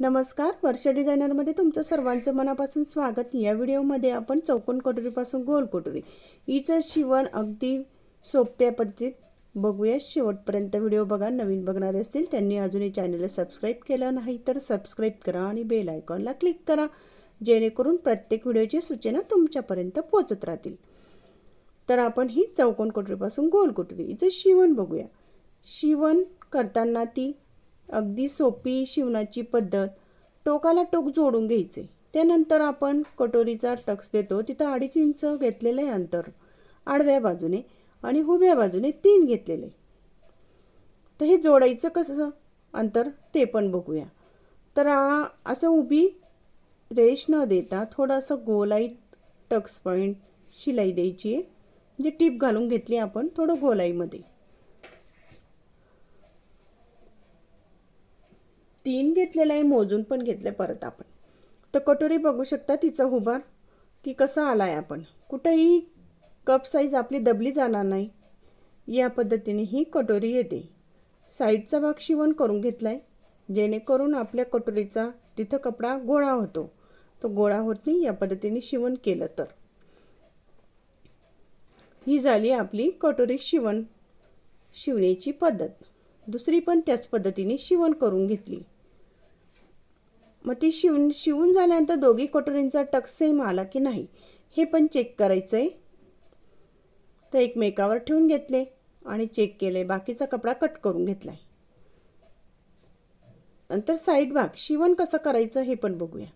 नमस्कार वर्षा डिझायनरमध्ये तुमचं सर्वांचं मनापासून स्वागत या व्हिडिओमध्ये आपण चौकोन पासून गोल कटोरी हिचं शिवण अगदी सोप्या पद्धतीत बघूया शेवटपर्यंत व्हिडिओ बघा नवीन बघणारे असतील त्यांनी अजूनही चॅनलला सबस्क्राईब केलं नाही तर सबस्क्राईब करा आणि बेल आयकॉनला क्लिक करा जेणेकरून प्रत्येक व्हिडिओची सूचना तुमच्यापर्यंत पोचत राहतील तर आपण ही चौकोन कोठरीपासून गोल कटोरी हिचं शिवण बघूया शिवण करताना ती अगदी सोपी शिवणाची पद्धत टोकाला टोक जोडून घ्यायचे त्यानंतर आपण कटोरीचा टक्स देतो तिथं अडीच इंच घेतलेलं आहे अंतर आडव्या बाजूने आणि उभ्या बाजूने तीन घेतलेले तर हे जोडायचं कसं अंतर ते पण बघूया तर असं उभी रेश न देता थोडंसं गोलाई टक्स पॉईंट शिलाई द्यायची आहे म्हणजे टीप घालून घेतली आपण थोडं गोलाईमध्ये तीन घेतलेलं आहे मोजून पण घेतलं परत आपण तर कटोरी बघू शकता तिचा उभार की कसा आला आहे आपण कुठंही कप साईज आपली दबली जाणार नाही या पद्धतीने ही कटोरी येते साईडचा भाग शिवण करून घेतला आहे जेणेकरून आपल्या कटोरीचा तिथं कपडा गोळा होतो तो गोळा होत नाही या पद्धतीने शिवण केलं तर ही झाली आपली कटोरी शिवण शिवण्याची पद्धत दुसरी पण त्याच पद्धतीने शिवण करून घेतली मग ती शिवून शिवून झाल्यानंतर दोघी कटोरींचा टक सेम आला की नाही हे पण चेक करायचं आहे तर एकमेकावर ठेवून घेतले आणि चेक केले बाकीचा कपडा कट करून घेतला आहे नंतर साईड भाग शिवण कसं करायचं हे पण बघूया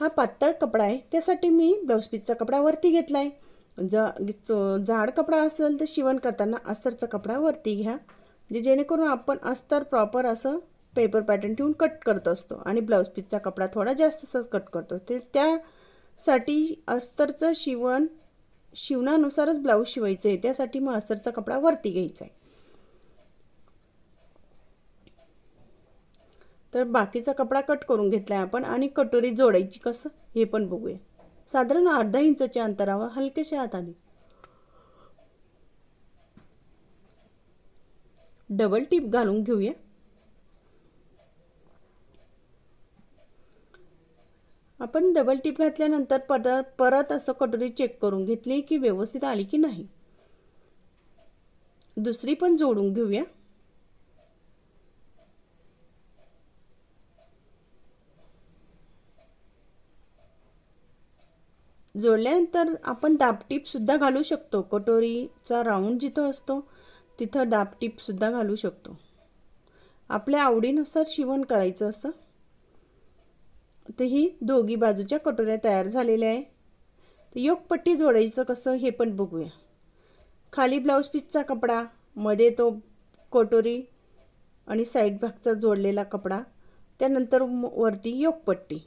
हा पातळ कपडा आहे त्यासाठी मी ब्लाऊज पीसचा कपडा वरती घेतला आहे जो जाड कपडा असेल तर शिवण करताना अस्तरचा कपडा वरती घ्या म्हणजे जेणेकरून आपण अस्तर प्रॉपर असं पेपर पॅटर्न ठेवून कट करत असतो आणि ब्लाऊज पीसचा कपडा थोडा जास्त कट करतो ते त्यासाठी अस्तरचं शिवण शिवणानुसारच ब्लाऊज शिवायचं आहे त्यासाठी मग अस्तरचा कपडा वरती घ्यायचा आहे तर बाकीचा कपडा कट करून घेतला आहे आपण आणि कटोरी जोडायची कसं हे पण बघूया साधारण अर्धा इंचच्या अंतरावर हलकेशा आली डबल टीप घालून घेऊया आपण डबल टिप घातल्यानंतर पद परत असं कटोरी चेक करून घेतली की व्यवस्थित आली की नाही दुसरी पण जोडून घेऊया जोडल्यानंतर आपण दाबटीपसुद्धा घालू शकतो कटोरीचा राऊंड जिथं असतो तिथं दाबटीपसुद्धा घालू शकतो आपल्या आवडीनुसार शिवण करायचं असतं तर ही दोघी बाजूच्या कटोऱ्या तयार झालेल्या आहे तर योगपट्टी जोडायचं कसं हे पण बघूया खाली ब्लाऊज पीसचा कपडा मध्ये तो कटोरी आणि साईड भागचा जोडलेला कपडा त्यानंतर वरती योगपट्टी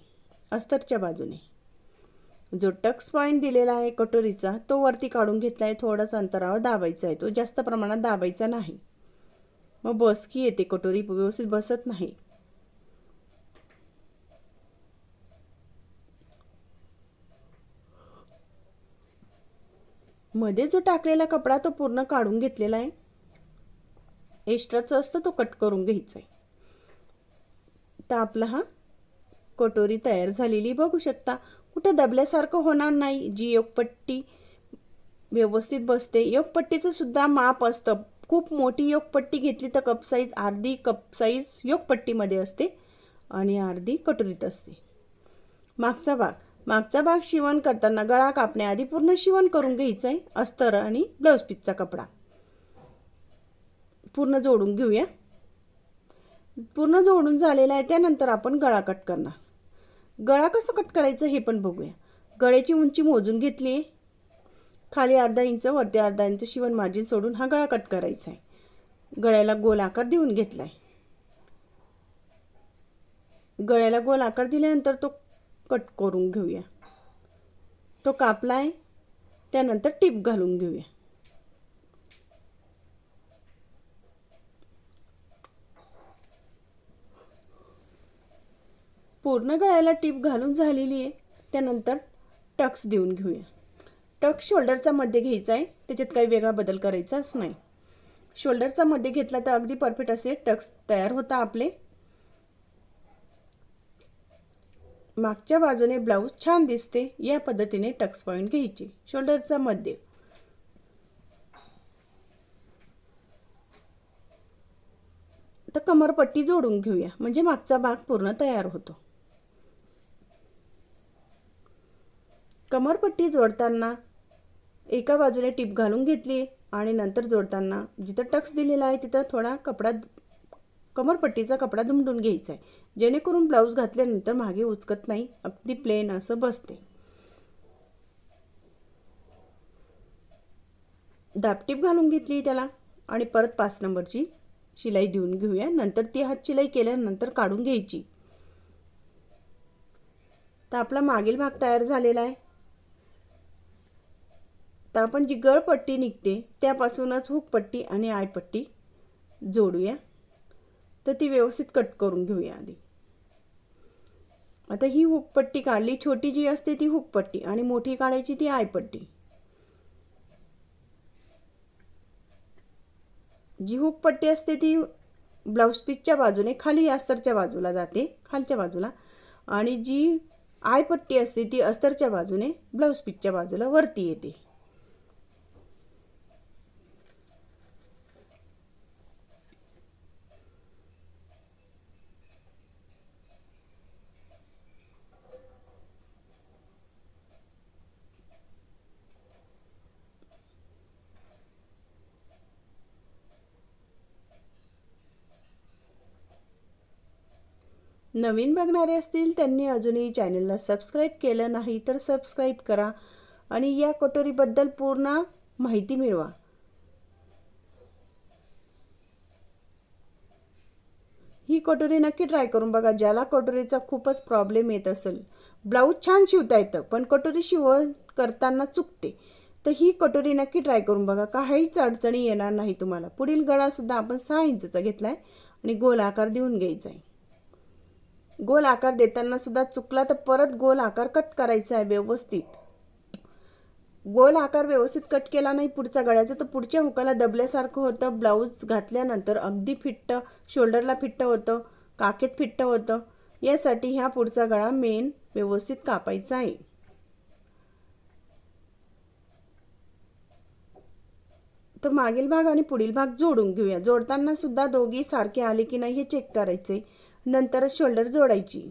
अस्तरच्या बाजूने जो टक्स पॉईंट दिलेला आहे कटोरीचा तो वरती काढून घेतला आहे थोडाच अंतरावर दाबायचा आहे तो जास्त प्रमाणात दाबायचा नाही मग बसकी येते कटोरी व्यवस्थित बसत नाही मध्ये जो टाकलेला कपडा तो पूर्ण काढून घेतलेला आहे एक्स्ट्राचं असतं तो कट करून घ्यायचा आहे तर आपला हा कटोरी तयार झालेली बघू शकता कुठं दबल्यासारखं होणार नाही जी योगपट्टी व्यवस्थित बसते योगपट्टीचं सुद्धा माप असतं खूप मोठी योगपट्टी घेतली तर कप साईज अर्धी कप साईज योगपट्टीमध्ये असते आणि अर्धी कटोरीत असते मागचा भाग मागचा भाग शिवण करताना गळा कापण्याआधी पूर्ण शिवण करून घ्यायचं आहे अस्तर आणि ब्लाऊज पीसचा कपडा पूर्ण जोडून घेऊया पूर्ण जोडून झालेला आहे त्यानंतर आपण गळा कट करणार गळा कसं कट करायचं हे पण बघूया गळ्याची उंची मोजून घेतली खाली अर्धा इंच वरती अर्धा इंच शिवण मार्जिन सोडून हा गळा कट करायचा आहे गळ्याला गोल आकार देऊन घेतला आहे गळ्याला गोल आकार दिल्यानंतर तो कट करून घेऊया तो कापला आहे त्यानंतर टीप घालून घेऊया पूर्ण गळ्याला टीप घालून झालेली आहे त्यानंतर टक्स देऊन घेऊया टक्स शोल्डरचा मध्ये घ्यायचा आहे त्याच्यात काही वेगळा बदल करायचाच नाही शोल्डरचा मध्ये घेतला तर अगदी परफेक्ट असे टक्स तयार होता आपले मागच्या बाजूने ब्लाऊज छान दिसते या पद्धतीने टक्स पॉईंट घ्यायची शोल्डरचा मध्य तर कमरपट्टी जोडून घेऊया म्हणजे मागचा भाग पूर्ण तयार होतो कमरपट्टी जोडताना एका बाजूने टिप घालून घेतली आणि नंतर जोडताना जिथं टक्स दिलेला आहे तिथं थोडा कपडा कमरपट्टीचा कपडा दुमडून घ्यायचा आहे जेणेकरून ब्लाऊज घातल्यानंतर मागे उचकत नाही अगदी प्लेन असं बसते दापटीप घालून घेतली त्याला आणि परत पाच नंबरची शिलाई देऊन घेऊया नंतर ती हात शिलाई केल्यानंतर काढून घ्यायची तर आपला मागील भाग तयार झालेला आहे तर आपण जी गळपट्टी निघते त्यापासूनच हुकपट्टी आणि आयपट्टी जोडूया तर ती व्यवस्थित कट करून घेऊया आधी आता ही हुकपट्टी काढली छोटी जी असते ती हुकपट्टी आणि मोठी काढायची ती आयपट्टी जी हुकपट्टी असते ती ब्लाऊज पीसच्या बाजूने खाली अस्तरच्या बाजूला जाते खालच्या बाजूला आणि जी आयपट्टी असते ती अस्तरच्या बाजूने ब्लाऊज पीसच्या बाजूला वरती येते नवीन बघणारे असतील त्यांनी अजूनही चॅनलला सबस्क्राईब केलं नाही तर सबस्क्राईब करा आणि या कटोरीबद्दल पूर्ण माहिती मिळवा ही कटोरी नक्की ट्राय करून बघा ज्याला कटोरीचा खूपच प्रॉब्लेम येत असेल ब्लाऊज छान शिवता येतं पण कटोरी शिव करताना चुकते तर ही कटोरी नक्की ट्राय करून बघा काहीच अडचणी येणार नाही तुम्हाला पुढील गळासुद्धा आपण सहा इंचचा घेतला आहे आणि गोलाकार देऊन घ्यायचा आहे गोल आकार देताना सुद्धा चुकला तर परत गोल आकार कट करायचा आहे व्यवस्थित गोल आकार व्यवस्थित कट केला नाही पुढच्या गळ्याचा तर पुढच्या हुकाला दबल्यासारखं होतं ब्लाऊज घातल्यानंतर अगदी फिट्ट शोल्डरला फिट्ट होतं काखेत फिट्ट होतं यासाठी ह्या पुढचा गळा मेन व्यवस्थित कापायचा आहे तर मागील भाग आणि पुढील भाग जोडून घेऊया जोडताना सुद्धा दोघी सारखे आले की नाही हे चेक करायचे नंतर शोल्डर जोडायची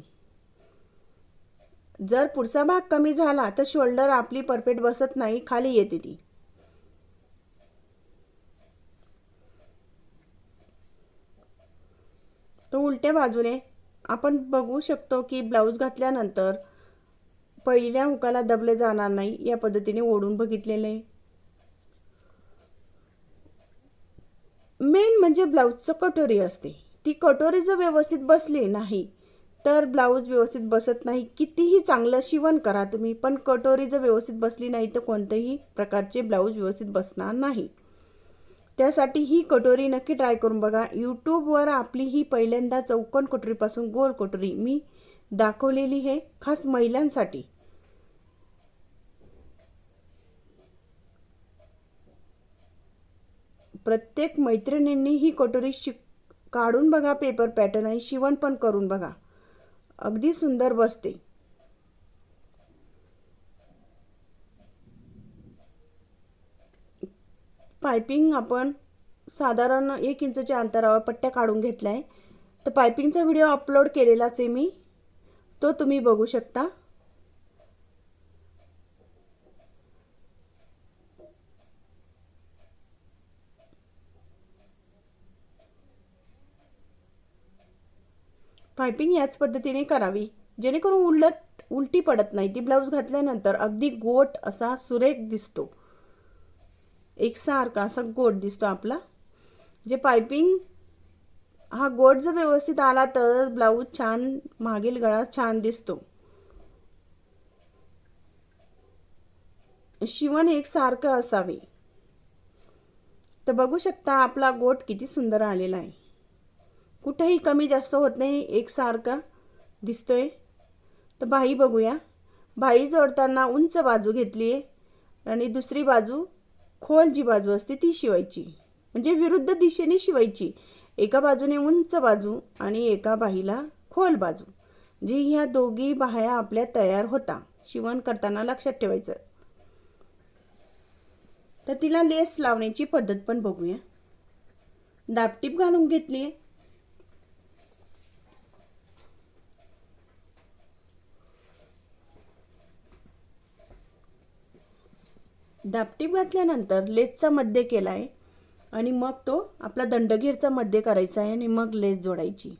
जर पुढचा भाग कमी झाला तर शोल्डर आपली परफेक्ट बसत नाही खाली येते ती तो उलट्या बाजूने आपण बघू शकतो की ब्लाऊज घातल्यानंतर पहिल्या हुकाला दबले जाणार नाही या पद्धतीने ओढून आहे मेन म्हणजे ब्लाऊजचं कटोरी असते ती कटोरी जर व्यवस्थित बसली नाही तर ब्लाऊज व्यवस्थित बसत नाही कितीही चांगलं शिवण करा तुम्ही पण कटोरी जर व्यवस्थित बसली नाही तर कोणतेही प्रकारचे ब्लाऊज व्यवस्थित बसणार नाही त्यासाठी ही कटोरी नक्की ट्राय करून बघा यूट्यूबवर आपली ही पहिल्यांदा चौकण कटोरीपासून गोल कटोरी मी दाखवलेली हे खास महिलांसाठी प्रत्येक मैत्रिणींनी ही कटोरी शिक काढून बघा पेपर पॅटर्न आणि शिवण पण करून बघा अगदी सुंदर बसते पायपिंग आपण साधारण एक इंचच्या अंतरावर पट्ट्या काढून घेतल्या आहे तर पायपिंगचा व्हिडिओ अपलोड केलेलाच आहे मी तो तुम्ही बघू शकता पायपिंग याच पद्धतीने करावी जेणेकरून उलट उलटी पडत नाही ती ब्लाऊज घातल्यानंतर अगदी गोट असा सुरेख दिसतो एकसारखा असा गोट दिसतो आपला जे पायपिंग हा गोट जर व्यवस्थित आला तर ब्लाऊज छान मागील गळा छान दिसतो शिवण एकसारखं असावे तर बघू शकता आपला गोट किती सुंदर आलेला आहे कुठंही कमी जास्त होत नाही एकसारखा दिसतोय तर बाई बघूया भाई जोडताना उंच बाजू घेतली आहे आणि दुसरी बाजू खोल जी बाजू असते ती शिवायची म्हणजे विरुद्ध दिशेने शिवायची एका बाजूने उंच बाजू आणि एका बाईला खोल बाजू म्हणजे ह्या दोघी बाह्या आपल्या तयार होता शिवण करताना लक्षात ठेवायचं तर तिला लेस लावण्याची पद्धत पण बघूया दापटीप घालून घेतली दापटीप घातल्यानंतर लेसचा मध्य केला आहे आणि मग तो आपला दंडगीरचा मध्य करायचा आहे आणि मग लेस जोडायची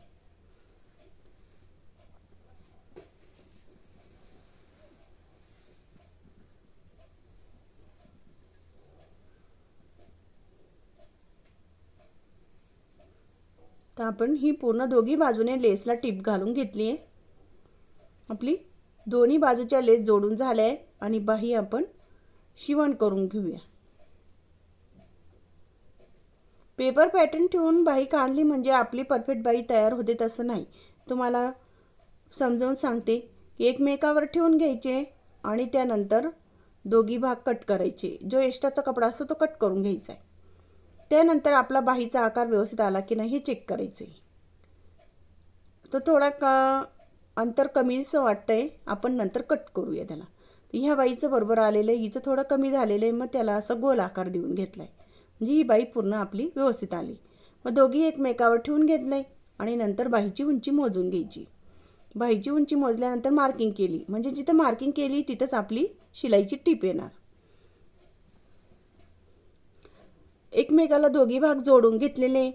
तर आपण ही पूर्ण दोघी बाजूने लेसला टिप घालून घेतली आहे आपली दोन्ही बाजूच्या लेस जोडून झाल्या आहे आणि बाही आपण शिवण करून घेऊया पेपर पॅटर्न ठेवून बाई काढली म्हणजे आपली परफेक्ट बाई तयार होते तसं नाही तुम्हाला समजावून सांगते की एकमेकावर ठेवून घ्यायचे आणि त्यानंतर दोघी भाग कट करायचे जो एष्टाचा कपडा असतो तो कट करून घ्यायचा आहे त्यानंतर आपला बाहीचा आकार व्यवस्थित आला की नाही हे चेक आहे तो थोडा का अंतर कमीच वाटतं आहे आपण नंतर कट करूया त्याला ह्या बाईचं बरोबर आलेलं आहे हिचं थोडं कमी झालेलं आहे मग त्याला असं गोल आकार देऊन घेतला आहे म्हणजे ही बाई पूर्ण आपली व्यवस्थित आली मग दोघी एकमेकावर ठेवून घेतलं आहे आणि नंतर बाईची उंची मोजून घ्यायची बाईची उंची मोजल्यानंतर मार्किंग केली म्हणजे जिथं मार्किंग केली तिथंच आपली शिलाईची टीप येणार एकमेकाला दोघी भाग जोडून घेतलेले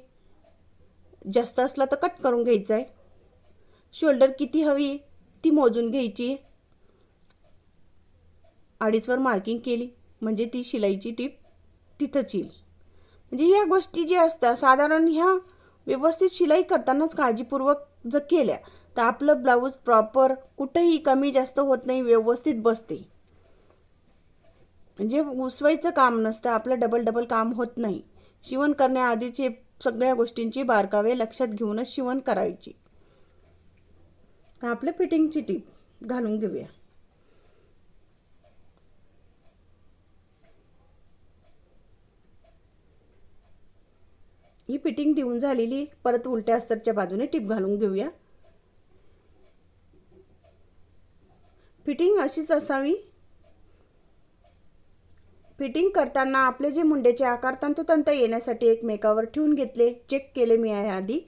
जास्त असला तर कट करून घ्यायचा आहे शोल्डर किती हवी ती मोजून घ्यायची अडीचवर मार्किंग केली म्हणजे ती शिलाईची टीप तिथंच येईल म्हणजे या गोष्टी ज्या असतात साधारण ह्या व्यवस्थित शिलाई करतानाच काळजीपूर्वक जर केल्या तर आपलं ब्लाऊज प्रॉपर कुठेही कमी जास्त होत नाही व्यवस्थित बसते म्हणजे उसवायचं काम नसतं आपलं डबल डबल काम होत नाही शिवण करण्याआधीचे सगळ्या गोष्टींची बारकावे लक्षात घेऊनच शिवण करायची आपलं फिटिंगची टीप घालून घेऊया ही फिटिंग देऊन झालेली परत उलट्या अस्तरच्या बाजूने टिप घालून घेऊया फिटिंग अशीच असावी फिटिंग करताना आपले जे मुंडेचे आकार तंतोतंत येण्यासाठी एकमेकावर ठेवून घेतले चेक केले मी आहे आधी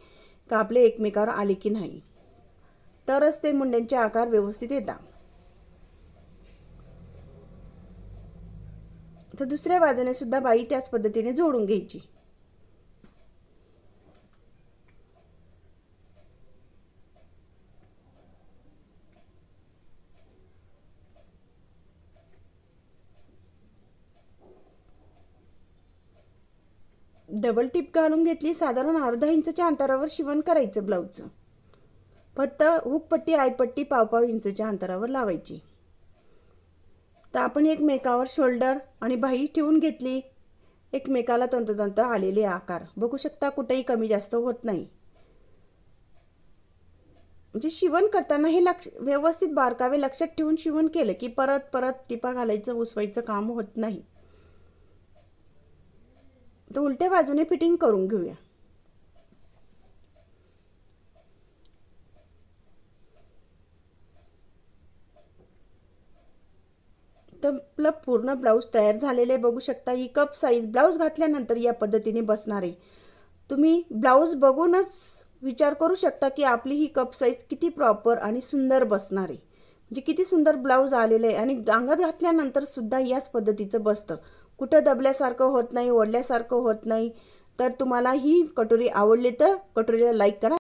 का आपले एकमेकावर आले की नाही तरच ते मुंड्यांचे आकार व्यवस्थित येतात तर दुसऱ्या बाजूने सुद्धा बाई त्याच पद्धतीने जोडून घ्यायची डबल टिप घालून घेतली साधारण अर्धा इंचच्या अंतरावर शिवण करायचं ब्लाऊजचं फक्त हुकपट्टी आयपट्टी पावपाव इंचच्या अंतरावर लावायची तर आपण एकमेकावर शोल्डर आणि बाई ठेवून घेतली एकमेकाला तंतोतंत आलेले आकार बघू शकता कुठेही कमी जास्त होत नाही म्हणजे शिवण करताना हे लक्ष व्यवस्थित बारकावे लक्षात ठेवून शिवण केलं की परत परत टिपा घालायचं उसवायचं काम होत नाही तर उलट्या बाजूने फिटिंग करून घेऊया तर पूर्ण ब्लाऊज तयार झालेले बघू शकता ही कप साईज ब्लाऊज घातल्यानंतर या पद्धतीने बसणार आहे तुम्ही ब्लाऊज बघूनच विचार करू शकता की आपली ही कप साईज किती प्रॉपर आणि सुंदर बसणार आहे म्हणजे किती सुंदर ब्लाऊज आलेलं आहे आणि अंगात घातल्यानंतर सुद्धा याच पद्धतीचं बसतं कुठं दबल्यासारखं होत नाही ओढल्यासारखं होत नाही तर तुम्हाला ही कटोरी आवडली तर कटोरीला लाईक करा